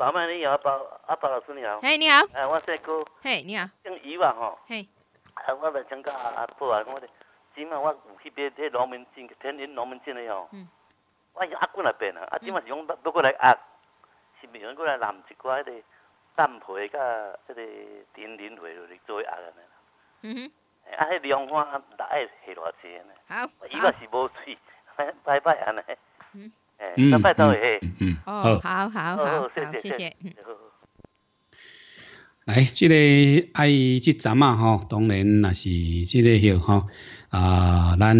你好，阿宝阿老师你好。你好。哎，我姓哥。嘿，你好。姓余嘛吼。嘿。啊，我来参加阿阿伯啊，我的，今码我有去别，即农民证、天津农民证的吼。嗯。我用鸭骨来啊，啊，起码是讲不过来压，是用过来南溪块的蛋皮甲这个甜莲落去做压的呢。嗯哼。啊，迄凉花大概系偌钱呢？好。伊个是无水，拜拜安尼。嗯。嗯嗯嗯嗯哦好好好好谢谢谢谢嗯来这个爱姨这集嘛哈当然那是这个哈啊咱。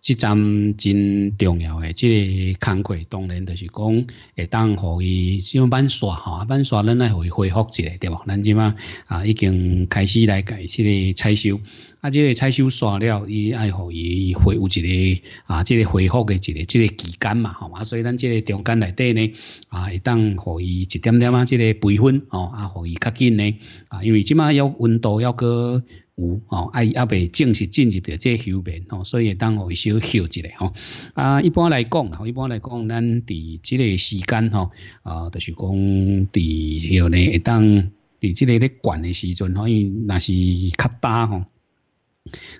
即阵真重要诶，即个工隙当然就是讲会当互伊先慢刷吼，慢刷咱来会恢复一下，对无？咱即马啊已经开始来改即个采修，啊即个采修刷了，伊爱互伊恢复一个啊即个恢复诶一个即个期间嘛，吼嘛，所以咱即个中间内底呢，啊会当互伊一点点啊即个培训哦，啊互伊较紧呢，啊因为即马要温度要个。有啊伊啊未正式进入着这休眠哦，所以当我伊小休一下吼。啊，一般来讲啦，一般来讲，咱伫这个时间吼，啊，就是讲伫咧，呢，当伫这个咧管的时阵，可以那是较大吼。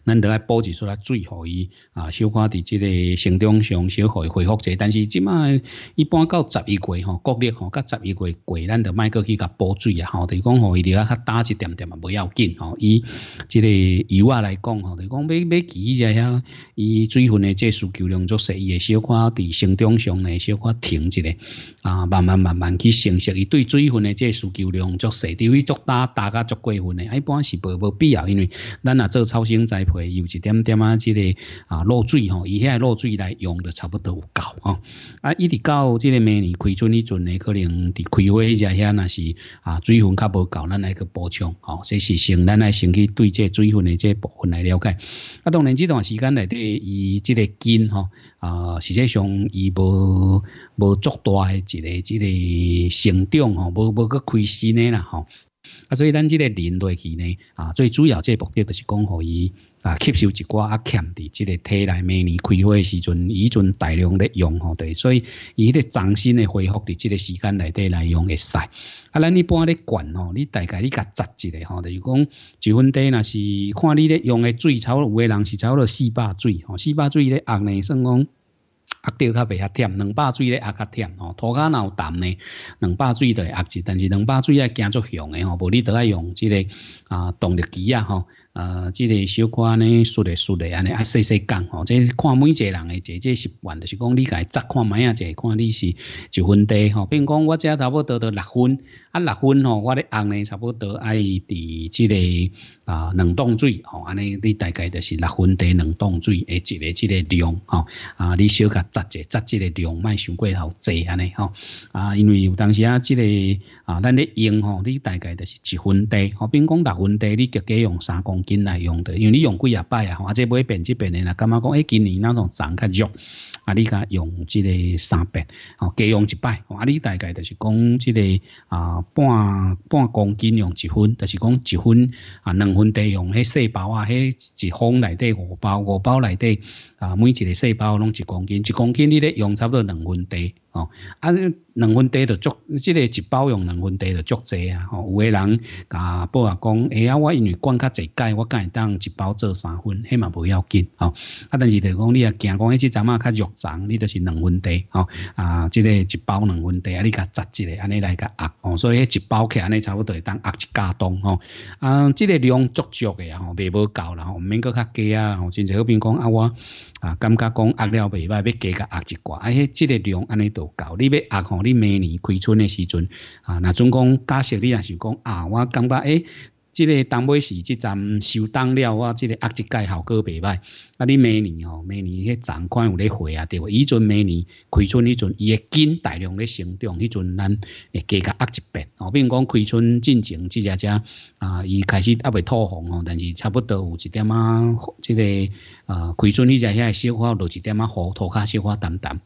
咱得爱补一出来，水互伊啊，小可伫即个生长上小可恢复者。但是即卖一般到十一月吼，国历吼加十一月过，咱著卖过去甲补水啊。吼，就讲吼伊滴啊较大一点点嘛，不要紧吼。伊即个油啊来讲吼，就讲要要伊一下，伊水分的这需求量足细，伊会小可伫生长上呢小可停一下啊，慢慢慢慢去成熟。伊对水分的这需求量足细，除非足大、大个足过分的，一般是无无必要，因为咱若做操心。栽培有一点点啊，这个啊落水吼，以遐落水来用的差不多有够吼。啊，一直到这个明年开春哩阵呢，可能伫开花一下遐那是啊水分较无够，咱来去补充吼。这是先，咱来先去对这水分的这部分来了解。啊，当然这段时间内底伊这个根吼啊，实际上伊无无足大一个一个成长吼，无无去开新诶啦吼。啊，所以咱这个磷堆去呢，啊，最主要这个目的就是讲，可以啊吸收一寡啊欠的，这个体内每年开花时阵，以前大量咧用吼对，所以伊个长新的恢复的这个时间内底来用会晒。啊，咱一般咧灌吼，你大概你甲扎一个吼，就是讲，一分天那是看你咧用的水多有个人是不了四百水，吼四百水咧阿内算讲。压钓较袂遐甜，两把水咧压较甜吼，涂骹若有淡呢，两把水就会压一，但是两把水爱惊足响诶吼，无你倒爱用即个啊动力机啊吼。呃，即个小安呢，竖来竖来安尼啊，细细讲吼，即看每一个人的这这习惯，就是讲你该扎看物啊，这看你是一分地吼。比如讲，我只差不多到六分，啊六分吼，我咧红咧差不多爱伫即个啊两档水吼，安尼你大概就是六分地两档水，诶，一个即个量吼啊，你小可杂者杂即个量，卖伤过头济安尼吼啊，因为有当时啊，即个啊，咱咧用吼，你大概就是一分地，吼。比如讲六分地，你就加用三公。斤来用的，因为你用几啊摆啊，或者買遍只遍的啦？感觉讲誒今年那种蔥较弱，啊你講用即个三百，哦加用一摆，啊你大概就是讲即个啊半半公斤用一分，就是讲一分啊两分地用迄细胞啊，迄一方内底五包，五包内底啊每一个细胞拢一公斤，一公斤你咧用差不多两分地，哦，啊两分地就足，即个一包用两分地就足濟啊！吼，有個人啊报下讲誒呀，我因为灌较济钙。我敢会当一包做三分迄嘛无要紧吼啊但是就讲你啊惊讲迄即站啊较肉粽你就是两分地吼啊即个一包两分地啊你甲扎一个安尼来甲压吼所以迄一包起来安尼差不多会当压一架东吼啊即个量足足诶啊吼袂无够啦吼毋免佫较低啊吼真正好比讲啊我啊感觉讲压了袂歹，要加甲压一寡，啊迄即个量安尼都够你要压吼你明年开春的时阵啊那总讲假设你也是讲啊我感觉诶即个东尾时，即阵收当了我即个压枝介效果袂歹。啊，你明年吼，明年迄长款有咧花啊，对。以前明年开春迄阵，伊会根大量咧生长，迄阵咱会加甲压一遍。哦，比如讲开春进前，即只只啊，伊开始阿袂吐红哦，但是差不多有一点啊，即个啊，开春迄在遐小花落一点啊，雨土卡小花澹澹。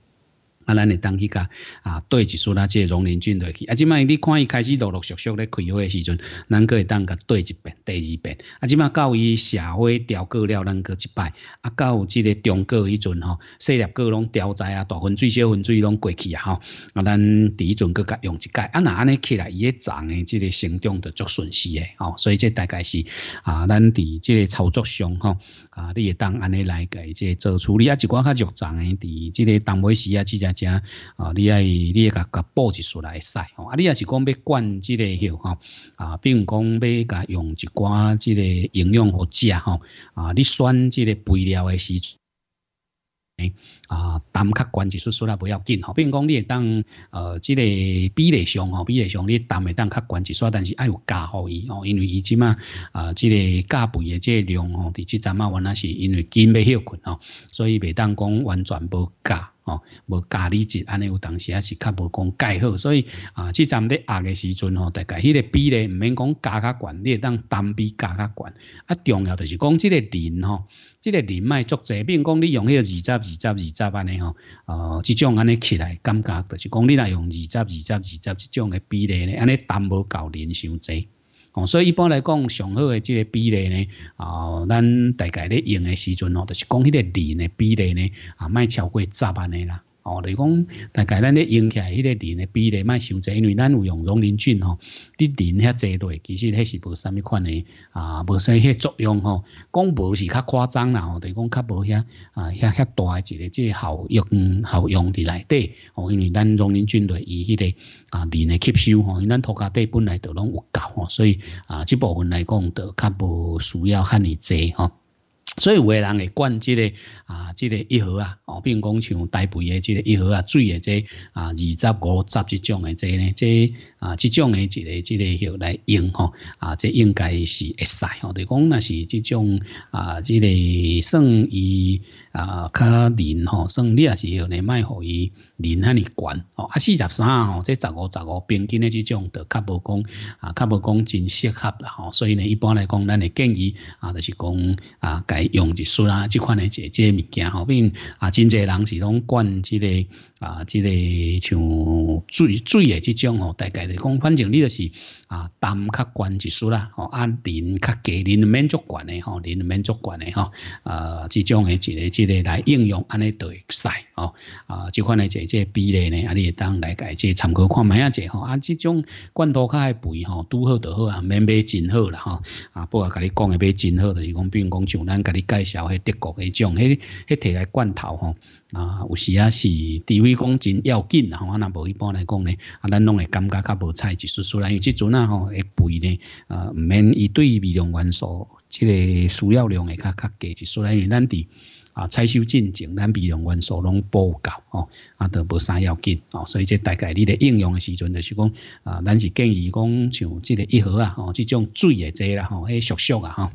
啊，咱会当去甲啊，对一树啦，即个榕林菌落去。啊，即摆你看伊开始陆陆续续咧开的时阵，咱可会当甲对一遍、第二遍。啊，即摆到伊社会调过了，咱个一摆。啊，到有即个中过迄阵吼，细粒个拢调栽啊，大分最少分水拢过去啊，吼。啊，咱第一阵搁甲用一盖。啊，那安尼起来伊个长诶，即个生长着足顺失诶，吼。所以即大概是啊，咱伫即个操作上吼，啊，你会当安尼来个即个做处理。啊，一寡较弱长诶，伫即个冬尾时啊，即个。啊你爱你爱甲甲补一术来使吼啊你若是讲要灌即个迄吼啊比如讲要甲用一寡即个营养好食吼啊你选即个肥料的时啊澹较悬一丝丝啦无要紧吼比如讲你会当呃即个比例上吼比例上你澹会当较悬一丝但是爱有加互伊哦，因为伊即嘛啊即个加肥的即个量吼伫即站啊原来是因为紧要休困吼所以袂当讲完全无加吼无教你者安尼有当时也是较无讲盖好所以啊即站咧压诶时阵吼大概迄个比例毋免讲加较悬你会当单比加较悬啊重要着是讲即个人吼即个人脉足济，比如讲你用迄个二十二十二十安尼吼哦即种安尼起来感觉着是讲你若用二十二十二十即种诶比例咧安尼谈无够人伤济哦，所以一般来讲，上好的这个比例呢，啊、哦，咱大概咧用的时阵哦，就是讲迄个磷的比例呢，啊，卖超过十万的啦。哦，汝讲大概咱咧用起来迄个磷诶比例卖伤济，因为咱有用溶磷菌吼，你磷遐济落其实迄是无啥物款诶，啊，无啥迄作用吼，讲无是较夸张啦吼，是讲较无遐，啊，遐遐大一个即个效用效用伫内底吼，因为咱溶磷菌落去迄个啊磷诶吸收吼，因咱土骹底本来著拢有够吼，所以啊即部分来讲著较无需要遐尔济吼。所以有人会灌即个啊，即个一盒啊，哦，如讲像大北的即个一盒啊，水嘅即啊，二十、五十即种的即呢，即啊，即种的一个即个药来用吼，啊，即应该是会使吼，就讲那是即种啊，即个算伊。啊，较年吼，算你也是要呢，卖，互伊年遐尼悬吼。啊，四十三吼，这十五十五平均诶，这种就较无讲啊，较无讲真适合啦吼。所以呢，一般来讲，咱会建议啊，就是讲啊，该用一束啦，这款嘞，即即物件吼，并啊，真侪人是拢惯即个啊即个像水水诶，这种吼，大概就讲，反正你就是啊，淡较悬一束啦，吼，啊，年较低，年免足悬管吼，年免足悬管吼，啊，这种诶一个。即个来应用安尼会使哦。啊，即款咧即这比例呢，啊你当来家这参考看卖啊者吼。啊，即种罐头较肥吼，拄好都好啊，免买真好啦吼。啊，不过甲你讲诶买真好，就是讲，比如讲像咱甲你介绍迄德国迄种迄迄摕来罐头吼，啊有时啊是除非讲真要紧吼，啊那无一般来讲呢，啊咱拢会感觉较无菜，就是出来，因为即阵啊吼会肥呢，啊唔免伊对微量元素即个需要量会较较低，就说然因为咱伫。啊，采收进程，咱美容元素拢报告哦，啊，都无啥要紧哦，所以这大概你咧应用的时阵就是讲啊，咱是建议讲像这个一盒啊，哦，这种水诶这啦，吼，迄熟熟啊，哈，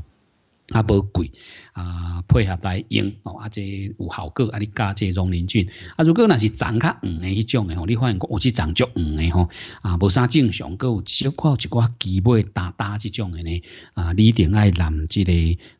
啊，无贵。啊，配合来用，哦，啊这有效果，啊你加这溶磷菌，啊如果嗱是长较黄的迄种的吼，你发现我只长足黄的吼，啊无啥正常，佢有少少一寡基本大大这种的呢，啊你一定要染即个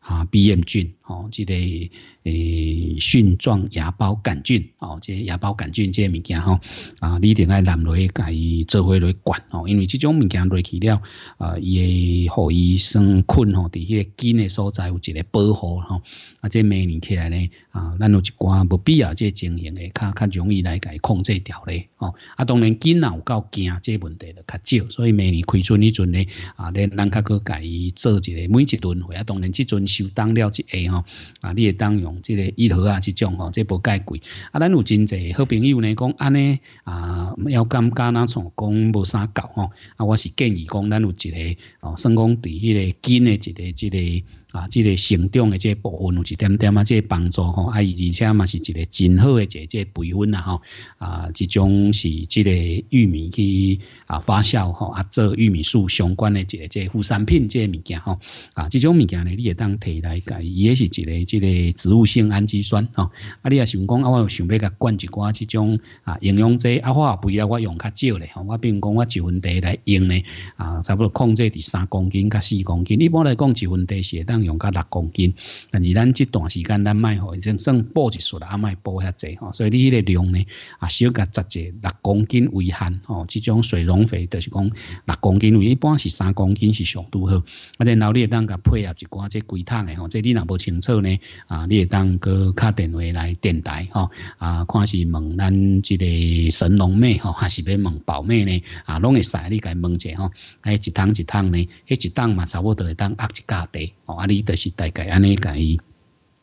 啊鼻炎菌，哦，即个诶蕈状芽孢杆菌，哦，即芽孢杆菌，即物件，吼，啊你一定要染落去甲伊做伙落去管，哦，因为这种物件落去了，啊，伊会好易生菌，伫迄个菌的所在有一个保护。吼啊即每年起来呢啊咱有一寡无必要即个情形会较较容易来甲控制调咧，吼啊当然囡仔有够惊即个问题就较少所以每年开春迄阵呢啊咱咱较佫甲伊做一个每一轮回啊当然即阵收当了一下吼啊你会当用即个医疗啊即种吼即个无介贵啊咱有真济好朋友呢讲安尼啊要感觉啦创讲无啥够吼啊我是建议讲咱有一个哦算讲伫迄个囡诶一个一个啊，这个成长的这部分有一点点啊，这帮助吼，啊，而且嘛是一个真好个这这培训啦吼，啊，这种是这个玉米去啊发酵吼，啊，做玉米素相关的这个这副产品这物件吼，啊，这种物件呢，你也当提来个，也是一个这个植物性氨基酸吼，啊，你也想讲啊，我想要甲灌一罐这种啊营养剂啊，我不要我用较少咧吼，我比如讲我一分地来用咧，啊，差不多控制伫三公斤甲四公斤，一般来讲一分地是但。用到六公斤，但是咱这段时间，咱卖吼，已经报一级数啦，阿卖报遐济吼，所以你迄个量呢，啊小加十只六公斤为限吼，即种水溶肥，就是讲六公斤，一般是三公斤是上拄好。啊然后你会当甲配合一寡即龟汤吼，即你若无清楚呢，啊，你会当個卡电话来电台，吼，啊，看是问咱即个神农妹，吼，还是要问宝妹呢？啊，拢会使你问者吼，哈，一桶一桶呢，迄一桶嘛，差不多会当压一价地。哦，啊，你就是大概安尼甲伊。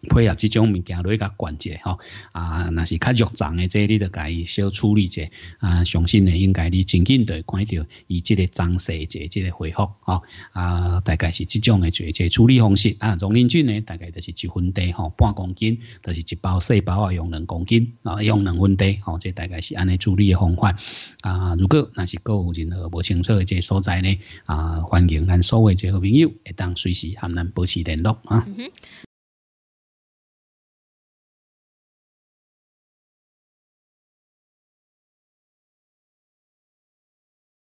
配合这种物件来甲管者吼，啊，那是较肉脏的，这里著家己小处理者，啊，相信呢，应该你真紧就会看到伊这个脏色者，这个恢复吼，啊，大概是这种的做这处理方式啊。溶磷菌呢，大概就是一分地吼，半公斤，就是一包细包啊，用两公斤啊，用两分地，吼，这大概是安尼处理的方法，啊。如果那是够有任何无清楚的这所在呢，啊，欢迎咱所有这好朋友，会当随时和咱保持联络啊。